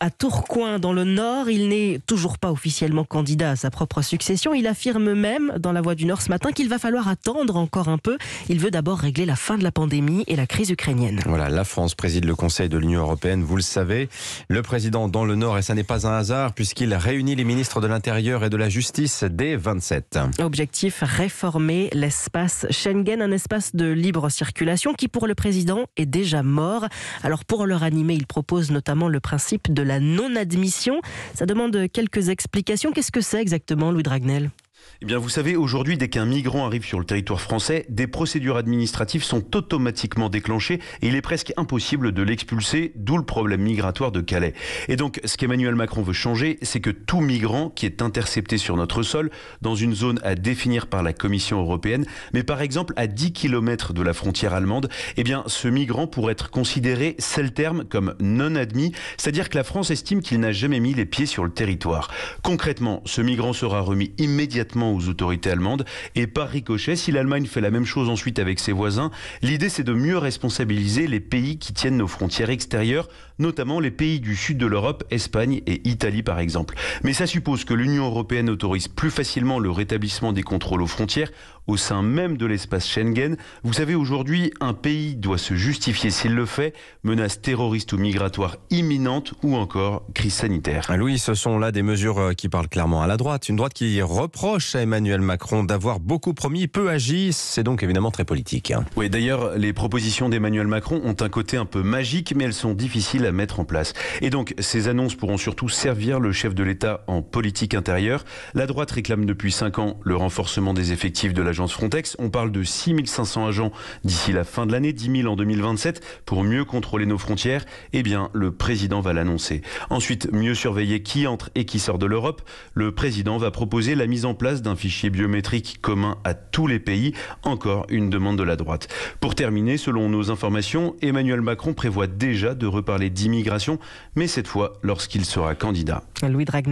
À Tourcoing, dans le Nord, il n'est toujours pas officiellement candidat à sa propre succession. Il affirme même, dans La Voix du Nord ce matin, qu'il va falloir attendre encore un peu. Il veut d'abord régler la fin de la pandémie et la crise ukrainienne. Voilà, la France préside le Conseil de l'Union européenne, vous le savez. Le président dans le Nord, et ça n'est pas un hasard, puisqu'il réunit les ministres de l'Intérieur et de la Justice dès 27. Objectif réformer l'espace Schengen, un espace de libre circulation qui, pour le président, est déjà mort. Alors, pour le ranimer, il propose notamment le principe de la non-admission. Ça demande quelques explications. Qu'est-ce que c'est exactement, Louis Dragnel eh bien, vous savez, aujourd'hui, dès qu'un migrant arrive sur le territoire français, des procédures administratives sont automatiquement déclenchées et il est presque impossible de l'expulser, d'où le problème migratoire de Calais. Et donc, ce qu'Emmanuel Macron veut changer, c'est que tout migrant qui est intercepté sur notre sol, dans une zone à définir par la Commission européenne, mais par exemple à 10 km de la frontière allemande, eh bien, ce migrant pourrait être considéré, c'est le terme, comme non admis, c'est-à-dire que la France estime qu'il n'a jamais mis les pieds sur le territoire. Concrètement, ce migrant sera remis immédiatement aux autorités allemandes. Et par ricochet, si l'Allemagne fait la même chose ensuite avec ses voisins, l'idée c'est de mieux responsabiliser les pays qui tiennent nos frontières extérieures, notamment les pays du sud de l'Europe, Espagne et Italie par exemple. Mais ça suppose que l'Union européenne autorise plus facilement le rétablissement des contrôles aux frontières au sein même de l'espace Schengen. Vous savez, aujourd'hui, un pays doit se justifier s'il le fait, menace terroriste ou migratoire imminente ou encore crise sanitaire. Louis, ah ce sont là des mesures euh, qui parlent clairement à la droite, une droite qui reproche à Emmanuel Macron d'avoir beaucoup promis, peu agi, c'est donc évidemment très politique. Hein. Oui, d'ailleurs, les propositions d'Emmanuel Macron ont un côté un peu magique, mais elles sont difficiles à mettre en place. Et donc, ces annonces pourront surtout servir le chef de l'État en politique intérieure. La droite réclame depuis cinq ans le renforcement des effectifs de la Frontex. On parle de 6500 agents d'ici la fin de l'année, 10 000 en 2027, pour mieux contrôler nos frontières. Eh bien, le président va l'annoncer. Ensuite, mieux surveiller qui entre et qui sort de l'Europe. Le président va proposer la mise en place d'un fichier biométrique commun à tous les pays. Encore une demande de la droite. Pour terminer, selon nos informations, Emmanuel Macron prévoit déjà de reparler d'immigration, mais cette fois lorsqu'il sera candidat. Louis Dragnel.